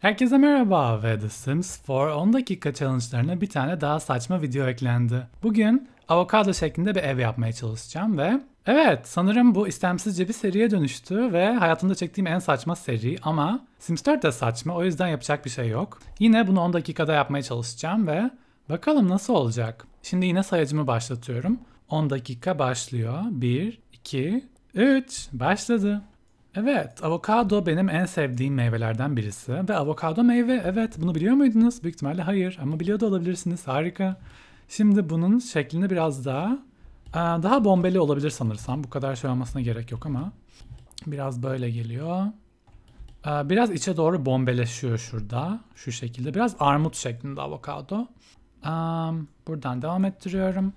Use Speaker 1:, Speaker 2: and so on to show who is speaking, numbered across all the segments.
Speaker 1: Herkese merhaba ve The Sims 4 10 dakika challenge'larına bir tane daha saçma video eklendi. Bugün avokado şeklinde bir ev yapmaya çalışacağım ve evet sanırım bu istemsizce bir seriye dönüştü ve hayatımda çektiğim en saçma seri ama Sims 4 de saçma o yüzden yapacak bir şey yok. Yine bunu 10 dakikada yapmaya çalışacağım ve bakalım nasıl olacak. Şimdi yine sayacımı başlatıyorum. 10 dakika başlıyor. 1, 2, 3 başladı. Evet, avokado benim en sevdiğim meyvelerden birisi ve avokado meyve evet bunu biliyor muydunuz? Büyük ihtimalle hayır ama biliyor da olabilirsiniz. Harika. Şimdi bunun şeklini biraz daha e, daha bombeli olabilir sanırsam. Bu kadar şey olmasına gerek yok ama biraz böyle geliyor. E, biraz içe doğru bombeleşiyor şurada. Şu şekilde. Biraz armut şeklinde avokado. E, buradan devam ettiriyorum.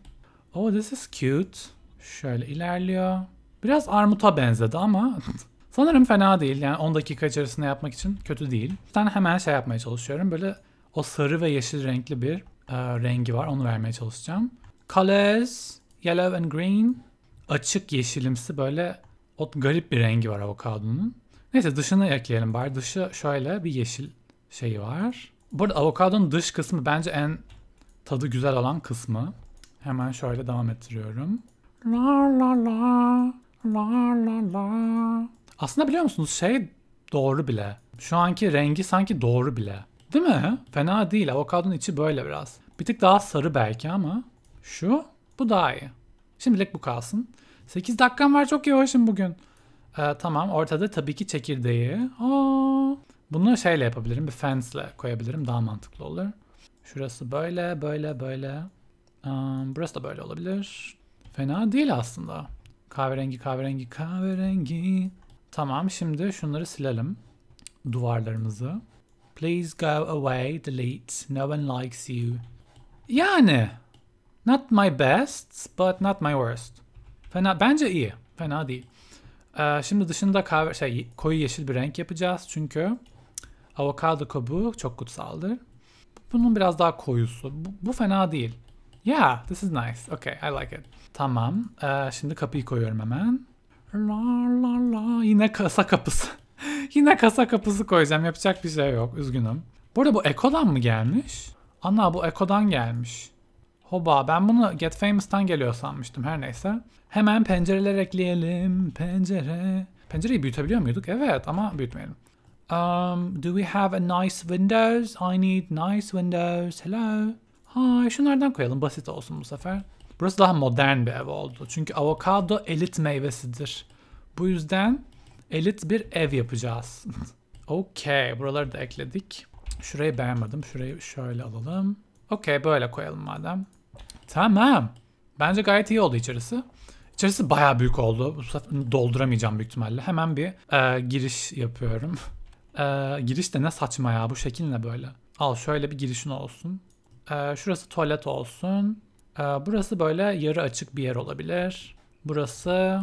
Speaker 1: Oh this is cute. Şöyle ilerliyor. Biraz armuta benzedi ama Sanırım fena değil. Yani 10 dakika içerisinde yapmak için kötü değil. Ben hemen şey yapmaya çalışıyorum. Böyle o sarı ve yeşil renkli bir e, rengi var. Onu vermeye çalışacağım. Colors, yellow and green. Açık yeşilimsi böyle o garip bir rengi var avokadonun. Neyse dışını ekleyelim bari. Dışı şöyle bir yeşil şeyi var. Burada arada avokadonun dış kısmı bence en tadı güzel olan kısmı. Hemen şöyle devam ettiriyorum. La la la la la la aslında biliyor musunuz şey doğru bile. Şu anki rengi sanki doğru bile. Değil mi? Fena değil. Avokadonun içi böyle biraz. Bir tık daha sarı belki ama. Şu. Bu daha iyi. Şimdilik bu kalsın. 8 dakikam var çok yavaşım bugün. Ee, tamam ortada tabii ki çekirdeği. Aa, bunu şeyle yapabilirim. Bir fence'le koyabilirim. Daha mantıklı olur. Şurası böyle böyle böyle. Ee, burası da böyle olabilir. Fena değil aslında. Kahverengi kahverengi kahverengi. Tamam şimdi şunları silelim. Duvarlarımızı. Please go away, delete. No one likes you. Yani not my best but not my worst. Fena bence iyi. Fena değil. Ee, şimdi dışında kahve şey koyu yeşil bir renk yapacağız çünkü avokado kabuğu çok kutsaldır. Bunun biraz daha koyusu. Bu, bu fena değil. Yeah, this is nice. Okay, I like it. Tamam. Ee, şimdi kapıyı koyuyorum hemen. La la la yine kasa kapısı. yine kasa kapısı koyacağım. Yapacak bir şey yok. Üzgünüm. Bu arada bu Eko'dan mı gelmiş? Ana bu Eko'dan gelmiş. Hoba ben bunu Get Famous'tan geliyor sanmıştım her neyse. Hemen pencereler ekleyelim. Pencere. Pencereyi büyütebiliyor muyduk? Evet ama büyütmeyelim. Um, do we have a nice windows? I need nice windows. Hello. Hi şunlardan koyalım basit olsun bu sefer. Burası daha modern bir ev oldu. Çünkü avokado elit meyvesidir. Bu yüzden elit bir ev yapacağız. Okay, Buraları da ekledik. Şurayı beğenmedim. Şurayı şöyle alalım. Okay, böyle koyalım madem. Tamam. Bence gayet iyi oldu içerisi. İçerisi baya büyük oldu. dolduramayacağım büyük ihtimalle. Hemen bir e, giriş yapıyorum. E, giriş de ne saçma ya. Bu şekil ne böyle. Al şöyle bir girişin olsun. E, şurası tuvalet olsun. Ee, burası böyle yarı açık bir yer olabilir. Burası,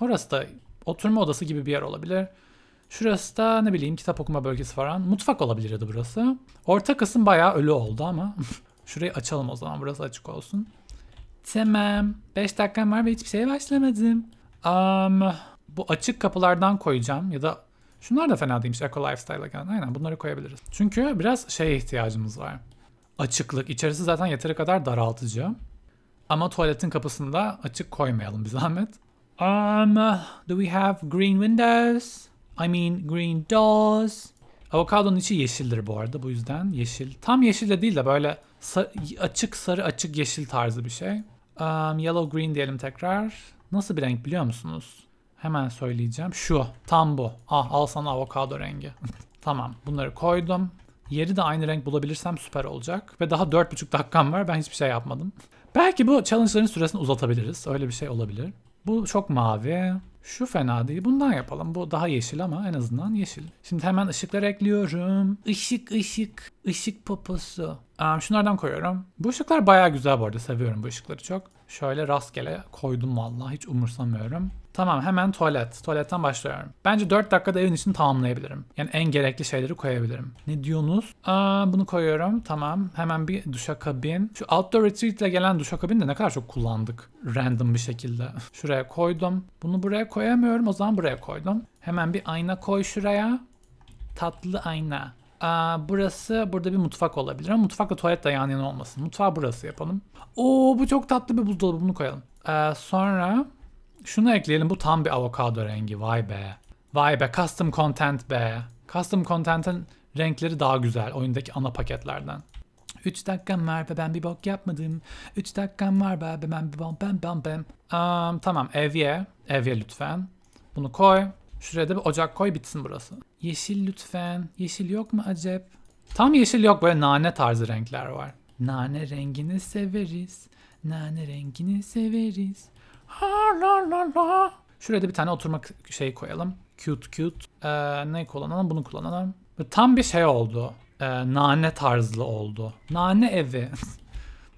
Speaker 1: orası da oturma odası gibi bir yer olabilir. Şurası da ne bileyim kitap okuma bölgesi falan. Mutfak olabilir ya da burası. Orta kısım bayağı ölü oldu ama. Şurayı açalım o zaman burası açık olsun. Tamam. 5 dakikam var ve hiçbir şeye başlamadım. Um, bu açık kapılardan koyacağım ya da şunlar da fena değilmiş. Eco Lifestyle'a gelen. Aynen bunları koyabiliriz. Çünkü biraz şeye ihtiyacımız var açıklık. İçerisi zaten yeteri kadar daraltıcı. Ama tuvaletin kapısını da açık koymayalım bir zahmet. Um, do we have green windows? I mean green doors. Avokadonun içi yeşildir bu arada bu yüzden yeşil. Tam yeşil de değil de böyle sarı, açık sarı açık yeşil tarzı bir şey. Um, yellow green diyelim tekrar. Nasıl bir renk biliyor musunuz? Hemen söyleyeceğim. Şu. Tam bu. Ah al sana avokado rengi. tamam bunları koydum. Yeri de aynı renk bulabilirsem süper olacak. Ve daha 4,5 dakikam var. Ben hiçbir şey yapmadım. Belki bu challenge'ların süresini uzatabiliriz. Öyle bir şey olabilir. Bu çok mavi. Şu fena değil. Bundan yapalım. Bu daha yeşil ama en azından yeşil. Şimdi hemen ışıklar ekliyorum. Işık ışık. Işık poposu. Ee, şunlardan koyuyorum. Bu ışıklar baya güzel bu arada. Seviyorum bu ışıkları çok. Şöyle rastgele koydum vallahi hiç umursamıyorum. Tamam hemen tuvalet. Tuvaletten başlıyorum. Bence 4 dakikada evin içini tamamlayabilirim. Yani en gerekli şeyleri koyabilirim. Ne diyorsunuz? Aa, bunu koyuyorum. Tamam. Hemen bir duşa kabin. Şu outdoor retreat ile gelen duşa kabin de ne kadar çok kullandık. Random bir şekilde. Şuraya koydum. Bunu buraya koyamıyorum. O zaman buraya koydum. Hemen bir ayna koy şuraya. Tatlı ayna. Aa, burası burada bir mutfak olabilir ama mutfakla tuvalet de yan yana olmasın. Mutfağı burası yapalım. Oo bu çok tatlı bir buzdolabı bunu koyalım. Ee, sonra şunu ekleyelim bu tam bir avokado rengi vay be. Vay be custom content be. Custom content'in renkleri daha güzel oyundaki ana paketlerden. 3 dakikam var ve ben bir bok yapmadım. 3 dakikam var be ben bir bok ben ben ben. Um, tamam evye. Evye lütfen. Bunu koy. Şuraya da bir ocak koy bitsin burası. Yeşil lütfen. Yeşil yok mu acep? Tam yeşil yok böyle nane tarzı renkler var. Nane rengini severiz. Nane rengini severiz. Ha la la la. Şuraya da bir tane oturmak şey koyalım. Cute cute. Ee, ne kullanalım? Bunu kullanalım. Tam bir şey oldu. Ee, nane tarzlı oldu. Nane evi.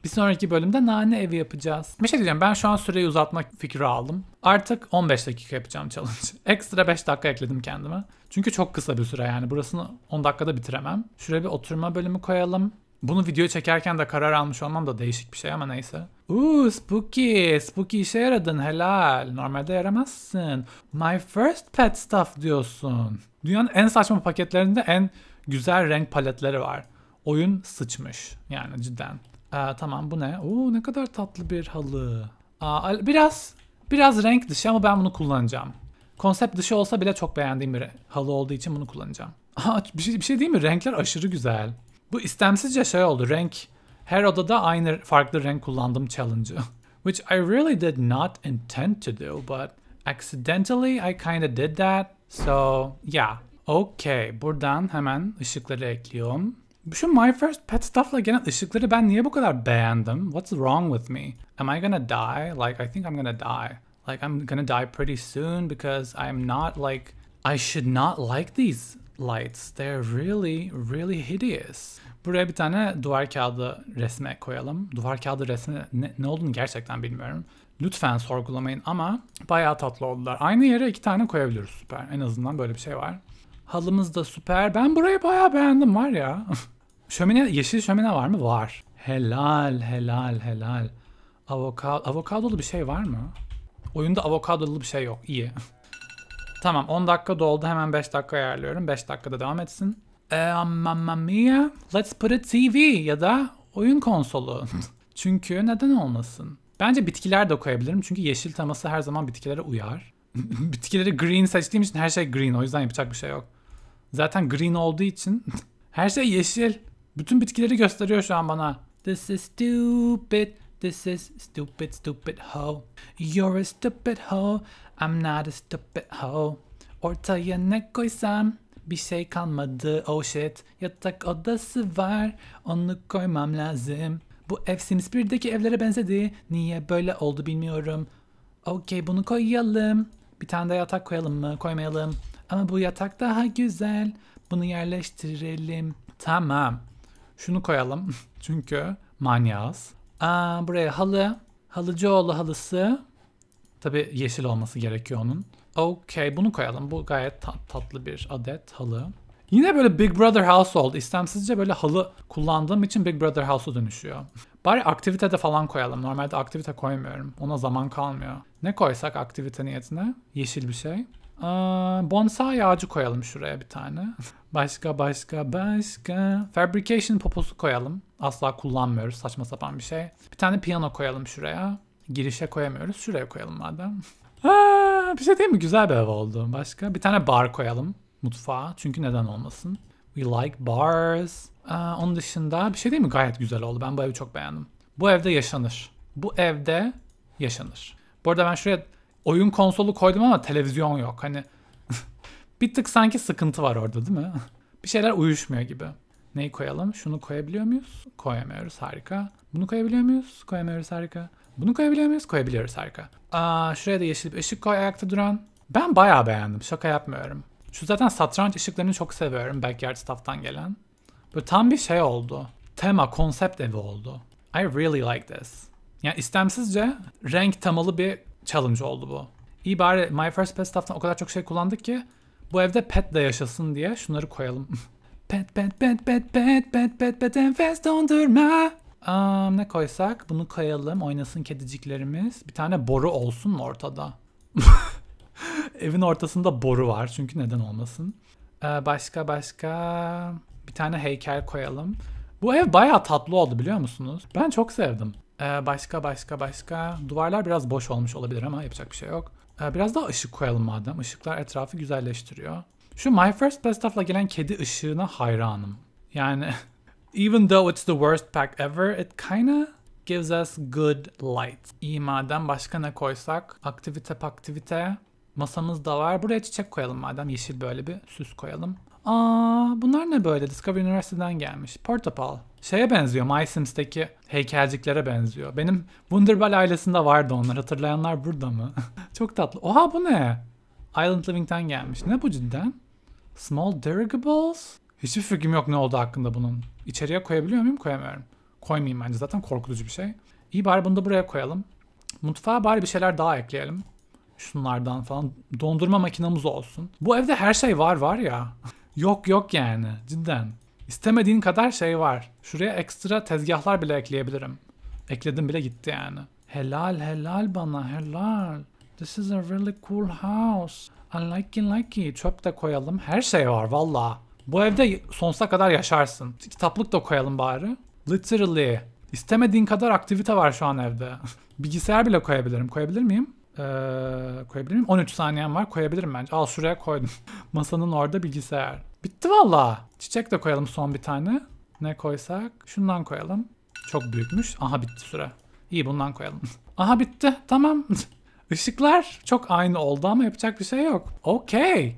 Speaker 1: Bir sonraki bölümde nane evi yapacağız. Bir şey diyeceğim ben şu an süreyi uzatmak fikri aldım. Artık 15 dakika yapacağım challenge. Ekstra 5 dakika ekledim kendime. Çünkü çok kısa bir süre yani burasını 10 dakikada bitiremem. Şuraya bir oturma bölümü koyalım. Bunu video çekerken de karar almış olmam da değişik bir şey ama neyse. Uuu spooky. Spooky işe yaradın helal. Normalde yaramazsın. My first pet stuff diyorsun. Dünyanın en saçma paketlerinde en güzel renk paletleri var. Oyun sıçmış. Yani cidden. Ee, tamam bu ne? Oo ne kadar tatlı bir halı. Aa, biraz biraz renk dışı ama ben bunu kullanacağım. Konsept dışı olsa bile çok beğendiğim bir halı olduğu için bunu kullanacağım. Aa, bir, şey, bir şey değil mi? Renkler aşırı güzel. Bu istemsizce şey oldu. Renk aynı farklı renk kullandım challenge'ı. Which I really did not intend to do but accidentally I kinda did that. So yeah. Okay buradan hemen ışıkları ekliyorum. Şu My First Pet Stuff'la gelen ışıkları ben niye bu kadar beğendim? What's wrong with me? Am I gonna die? Like I think I'm gonna die. Like I'm gonna die pretty soon because I'm not like... I should not like these lights. They're really, really hideous. Buraya bir tane duvar kağıdı resme koyalım. Duvar kağıdı resmi ne, ne olduğunu gerçekten bilmiyorum. Lütfen sorgulamayın ama bayağı tatlı oldular. Aynı yere iki tane koyabiliriz süper. En azından böyle bir şey var. Halımız da süper. Ben burayı bayağı beğendim var ya. şömine, yeşil şömine var mı? Var. Helal, helal, helal. Avokado, avokadolu bir şey var mı? Oyunda avokadolu bir şey yok. İyi. tamam 10 dakika doldu. Hemen 5 dakika ayarlıyorum. 5 dakikada devam etsin. Um, mamma mia, let's put a TV ya da oyun konsolu. Çünkü neden olmasın? Bence bitkiler de koyabilirim çünkü yeşil teması her zaman bitkilere uyar. Bitkileri green seçtiğim için her şey green o yüzden yapacak bir şey yok. Zaten green olduğu için her şey yeşil. Bütün bitkileri gösteriyor şu an bana. This is stupid. This is stupid stupid hoe. You're a stupid hoe. I'm not a stupid hoe. Ortaya ne koysam bir şey kalmadı oh shit. Yatak odası var onu koymam lazım. Bu ev Sims 1'deki evlere benzedi. Niye böyle oldu bilmiyorum. Okey bunu koyalım. Bir tane de yatak koyalım mı? Koymayalım. Ama bu yatak daha güzel. Bunu yerleştirelim. Tamam. Şunu koyalım. Çünkü manyağız. Aa, buraya halı. Halıcıoğlu halısı. Tabi yeşil olması gerekiyor onun. Okey bunu koyalım. Bu gayet tat, tatlı bir adet halı. Yine böyle Big Brother Household istemsizce böyle halı kullandığım için Big Brother House'a dönüşüyor. Bari aktivitede falan koyalım. Normalde aktivite koymuyorum. Ona zaman kalmıyor. Ne koysak aktivite niyetine? Yeşil bir şey. Ee, bonsai ağacı koyalım şuraya bir tane. başka başka başka. Fabrication poposu koyalım. Asla kullanmıyoruz. Saçma sapan bir şey. Bir tane piyano koyalım şuraya girişe koyamıyoruz. Şuraya koyalım madem. Aa, bir şey değil mi? Güzel bir ev oldu. Başka? Bir tane bar koyalım mutfağa. Çünkü neden olmasın? We like bars. Aa, onun dışında bir şey değil mi? Gayet güzel oldu. Ben bu evi çok beğendim. Bu evde yaşanır. Bu evde yaşanır. Bu arada ben şuraya oyun konsolu koydum ama televizyon yok. Hani bir tık sanki sıkıntı var orada değil mi? bir şeyler uyuşmuyor gibi. Neyi koyalım? Şunu koyabiliyor muyuz? Koyamıyoruz harika. Bunu koyabiliyor muyuz? Koyamıyoruz harika. Bunu koyabiliyor muyuz? Koyabiliyoruz harika. Aa, şuraya da yeşil bir ışık koy ayakta duran. Ben bayağı beğendim. Şaka yapmıyorum. Şu zaten satranç ışıklarını çok seviyorum. Backyard stafftan gelen. Bu tam bir şey oldu. Tema, konsept evi oldu. I really like this. Yani istemsizce renk temalı bir challenge oldu bu. İyi bari My First Pet stafftan o kadar çok şey kullandık ki bu evde pet de yaşasın diye şunları koyalım. pet pet pet pet pet pet pet pet enfes dondurma. Um, ne koysak? Bunu koyalım. Oynasın kediciklerimiz. Bir tane boru olsun ortada? Evin ortasında boru var. Çünkü neden olmasın? Ee, başka başka... Bir tane heykel koyalım. Bu ev baya tatlı oldu biliyor musunuz? Ben çok sevdim. Ee, başka başka başka... Duvarlar biraz boş olmuş olabilir ama yapacak bir şey yok. Ee, biraz daha ışık koyalım madem. Işıklar etrafı güzelleştiriyor. Şu My First Best Of'la gelen kedi ışığına hayranım. Yani even though it's the worst pack ever, it kinda gives us good light. İmadan başka ne koysak? Aktivite paktivite. Masamız da var. Buraya çiçek koyalım madem. Yeşil böyle bir süs koyalım. Aa, bunlar ne böyle? Discovery Üniversitesi'nden gelmiş. Portapal. Şeye benziyor. My Sims'teki heykelciklere benziyor. Benim Wonderball ailesinde vardı onlar. Hatırlayanlar burada mı? Çok tatlı. Oha bu ne? Island Living'den gelmiş. Ne bu cidden? Small Dirigables? Hiçbir fikrim yok ne oldu hakkında bunun. İçeriye koyabiliyor muyum? Koyamıyorum. Koymayayım bence zaten korkutucu bir şey. İyi bari bunu da buraya koyalım. Mutfağa bari bir şeyler daha ekleyelim. Şunlardan falan. Dondurma makinamız olsun. Bu evde her şey var var ya. yok yok yani cidden. İstemediğin kadar şey var. Şuraya ekstra tezgahlar bile ekleyebilirim. Ekledim bile gitti yani. Helal helal bana helal. This is a really cool house. I like it like it. Çöp de koyalım. Her şey var valla. Bu evde sonsuza kadar yaşarsın. Kitaplık da koyalım bari. Literally. İstemediğin kadar aktivite var şu an evde. Bilgisayar bile koyabilirim. Koyabilir miyim? Ee, koyabilir miyim? 13 saniyem var. Koyabilirim bence. Al şuraya koydum. Masanın orada bilgisayar. Bitti valla. Çiçek de koyalım son bir tane. Ne koysak? Şundan koyalım. Çok büyükmüş. Aha bitti süre. İyi bundan koyalım. Aha bitti. Tamam. Işıklar çok aynı oldu ama yapacak bir şey yok. Okey.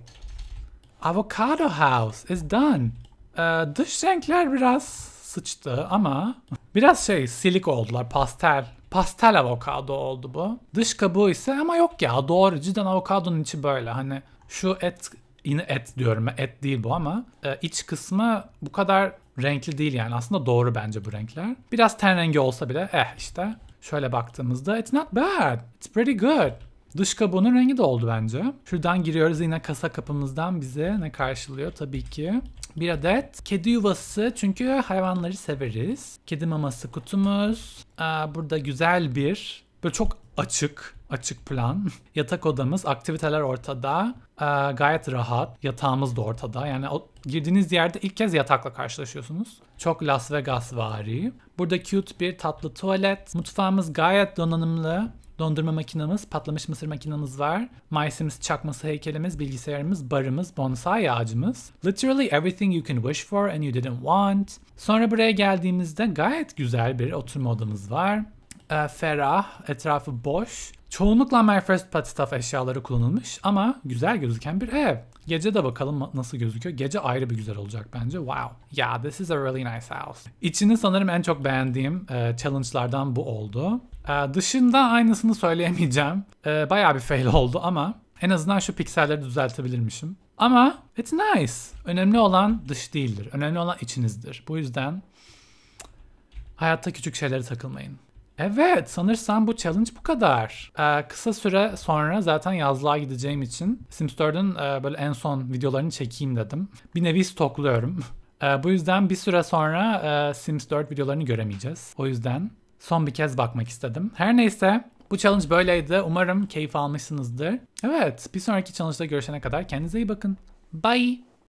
Speaker 1: Avocado House is done. Ee, dış renkler biraz sıçtı ama biraz şey silik oldular pastel. Pastel avokado oldu bu. Dış kabuğu ise ama yok ya doğru cidden avokadonun içi böyle hani şu et yine et diyorum et değil bu ama e, iç kısmı bu kadar renkli değil yani aslında doğru bence bu renkler. Biraz ten rengi olsa bile eh işte şöyle baktığımızda it's not bad it's pretty good. Dış kabuğunun rengi de oldu bence. Şuradan giriyoruz yine kasa kapımızdan bize ne karşılıyor tabii ki. Bir adet kedi yuvası çünkü hayvanları severiz. Kedi maması kutumuz. Aa, burada güzel bir böyle çok açık açık plan. Yatak odamız, aktiviteler ortada. Ee, gayet rahat. Yatağımız da ortada. Yani o, girdiğiniz yerde ilk kez yatakla karşılaşıyorsunuz. Çok Las Vegas vari. Burada cute bir tatlı tuvalet. Mutfağımız gayet donanımlı. Dondurma makinamız, patlamış mısır makinamız var. Maysimiz, çakması heykelimiz, bilgisayarımız, barımız, bonsai ağacımız. Literally everything you can wish for and you didn't want. Sonra buraya geldiğimizde gayet güzel bir oturma odamız var e, ferah, etrafı boş. Çoğunlukla Merfest Patitaf eşyaları kullanılmış ama güzel gözüken bir ev. Gece de bakalım nasıl gözüküyor. Gece ayrı bir güzel olacak bence. Wow. Yeah, this is a really nice house. İçini sanırım en çok beğendiğim e, challenge'lardan bu oldu. E, dışında aynısını söyleyemeyeceğim. E, bayağı bir fail oldu ama en azından şu pikselleri düzeltebilirmişim. Ama it's nice. Önemli olan dış değildir. Önemli olan içinizdir. Bu yüzden hayatta küçük şeylere takılmayın. Evet sanırsam bu challenge bu kadar. Ee, kısa süre sonra zaten yazlığa gideceğim için Sims 4'ün e, böyle en son videolarını çekeyim dedim. Bir nevi stokluyorum. e, bu yüzden bir süre sonra e, Sims 4 videolarını göremeyeceğiz. O yüzden son bir kez bakmak istedim. Her neyse bu challenge böyleydi. Umarım keyif almışsınızdır. Evet bir sonraki challenge'da görüşene kadar kendinize iyi bakın. Bye.